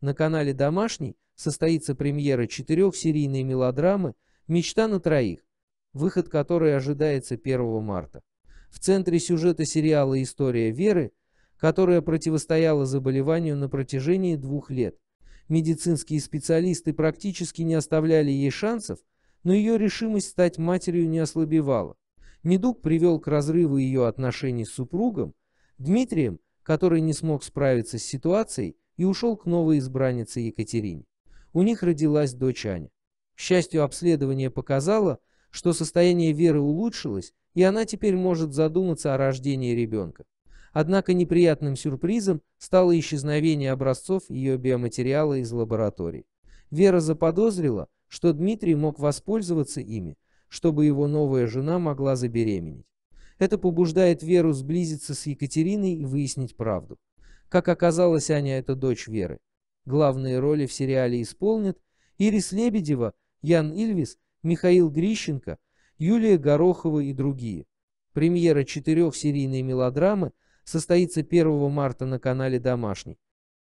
На канале «Домашний» состоится премьера четырехсерийной мелодрамы «Мечта на троих», выход которой ожидается 1 марта. В центре сюжета сериала «История веры», которая противостояла заболеванию на протяжении двух лет. Медицинские специалисты практически не оставляли ей шансов, но ее решимость стать матерью не ослабевала. Недуг привел к разрыву ее отношений с супругом, Дмитрием, который не смог справиться с ситуацией и ушел к новой избраннице Екатерине. У них родилась дочь Аня. К счастью, обследование показало, что состояние Веры улучшилось, и она теперь может задуматься о рождении ребенка. Однако неприятным сюрпризом стало исчезновение образцов ее биоматериала из лаборатории. Вера заподозрила, что Дмитрий мог воспользоваться ими, чтобы его новая жена могла забеременеть. Это побуждает Веру сблизиться с Екатериной и выяснить правду. Как оказалось, Аня — это дочь Веры. Главные роли в сериале исполнят Ирис Лебедева, Ян Ильвис, Михаил Грищенко, Юлия Горохова и другие. Премьера четырехсерийной мелодрамы состоится 1 марта на канале «Домашний».